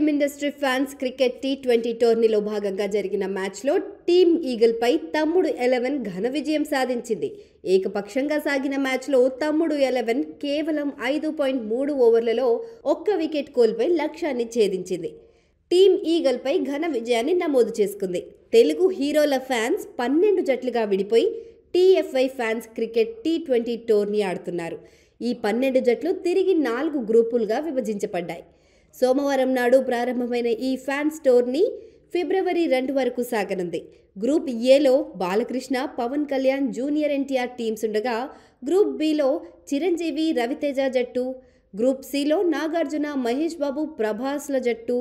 film industry fans cricket T twenty టోర్నీలో భాగంగా జరిగిన మ్యాచ్లో టీమ్ ఈగల్పై తమ్ముడు ఎలెవెన్ ఘన విజయం సాధించింది ఏకపక్షంగా సాగిన మ్యాచ్లో తమ్ముడు ఎలెవెన్ కేవలం ఐదు పాయింట్ మూడు ఓవర్లలో ఒక్క వికెట్ కోల్పోయి లక్ష్యాన్ని ఛేదించింది టీమ్ ఈగల్పై ఘన విజయాన్ని నమోదు చేసుకుంది తెలుగు హీరోల ఫ్యాన్స్ పన్నెండు జట్లుగా విడిపోయి TFI fans cricket T twenty tourney ఆడుతున్నారు ఈ పన్నెండు జట్లు తిరిగి నాలుగు గ్రూపులుగా విభజించబడ్డాయి సోమవారం నాడు ప్రారంభమైన ఈ ఫ్యాన్ స్టోర్ని ఫిబ్రవరి రెండు వరకు సాగనుంది గ్రూప్ ఏలో బాలకృష్ణ పవన్ కళ్యాణ్ జూనియర్ ఎన్టీఆర్ టీమ్స్ ఉండగా గ్రూప్ బిలో చిరంజీవి రవితేజ జట్టు గ్రూప్ సిలో నాగార్జున మహేష్ బాబు ప్రభాస్ల జట్టు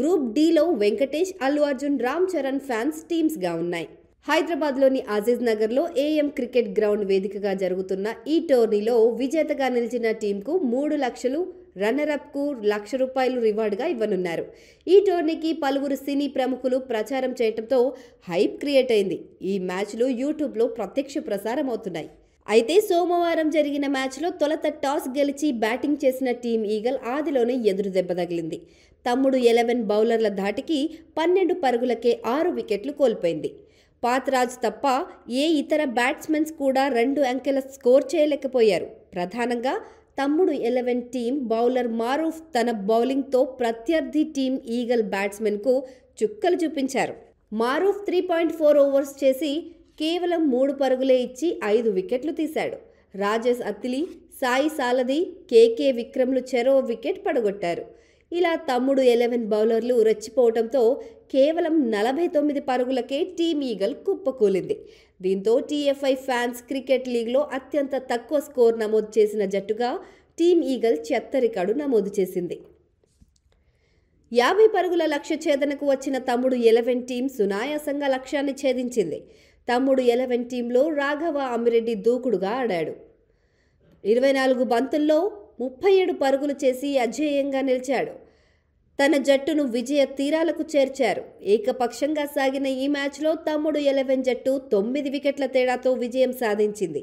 గ్రూప్ డిలో వెంకటేష్ అల్లు అర్జున్ రామ్ చరణ్ ఫ్యాన్స్ టీమ్స్గా ఉన్నాయి హైదరాబాద్లోని ఆజీజ్ నగర్లో ఏఎం క్రికెట్ గ్రౌండ్ వేదికగా జరుగుతున్న ఈ టోర్నీలో విజేతగా నిలిచిన టీంకు మూడు లక్షలు రన్నరప్కు లక్ష రూపాయలు రివార్డుగా ఇవ్వనున్నారు ఈ టోర్నీకి పలువురు సినీ ప్రముఖులు ప్రచారం చేయటంతో హైప్ క్రియేట్ అయింది ఈ మ్యాచ్లు యూట్యూబ్లో ప్రత్యక్ష ప్రసారం అవుతున్నాయి అయితే సోమవారం జరిగిన మ్యాచ్లో తొలత టాస్ గెలిచి బ్యాటింగ్ చేసిన టీం ఈగల్ ఆదిలోనే ఎదురు దెబ్బ తగిలింది తమ్ముడు ఎలెవెన్ బౌలర్ల ధాటికి పన్నెండు పరుగులకే ఆరు వికెట్లు కోల్పోయింది పాత్రాజ్ తప్ప ఏ ఇతర బ్యాట్స్మెన్స్ కూడా రెండు అంకెల స్కోర్ చేయలేకపోయారు ప్రధానంగా తమ్ముడు ఎలెవెన్ టీం బౌలర్ మారూఫ్ తన బౌలింగ్తో ప్రత్యర్థి టీం ఈగల్ బ్యాట్స్మెన్కు చుక్కలు చూపించారు Maroof three point four overs చేసి కేవలం మూడు పరుగులే ఇచ్చి ఐదు వికెట్లు తీశాడు రాజేష్ అతిలి సాయి సాలది కేకే విక్రమ్లు చెరో వికెట్ పడగొట్టారు ఇలా తమ్ముడు ఎలెవెన్ బౌలర్లు రెచ్చిపోవడంతో కేవలం నలభై తొమ్మిది పరుగులకే టీమ్ ఈగల్ కుప్పకూలింది దీంతో టీఎఫ్ఐ ఫ్యాన్స్ క్రికెట్ లీగ్లో అత్యంత తక్కువ స్కోర్ నమోదు చేసిన జట్టుగా టీమ్ ఈగల్ చెత్త రికార్డు నమోదు చేసింది యాభై పరుగుల లక్ష్య ఛేదనకు వచ్చిన తమ్ముడు ఎలెవెన్ టీం సునాయాసంగా లక్ష్యాన్ని ఛేదించింది తమ్ముడు ఎలెవెన్ టీంలో రాఘవ అమిరెడ్డి దూకుడుగా ఆడాడు ఇరవై నాలుగు బంతుల్లో ముప్పై ఏడు పరుగులు చేసి అజేయంగా నిలిచాడు తన జట్టును విజయ తీరాలకు చేర్చారు ఏకపక్షంగా సాగిన ఈ మ్యాచ్లో తమ్ముడు ఎలెవెన్ జట్టు తొమ్మిది వికెట్ల తేడాతో విజయం సాధించింది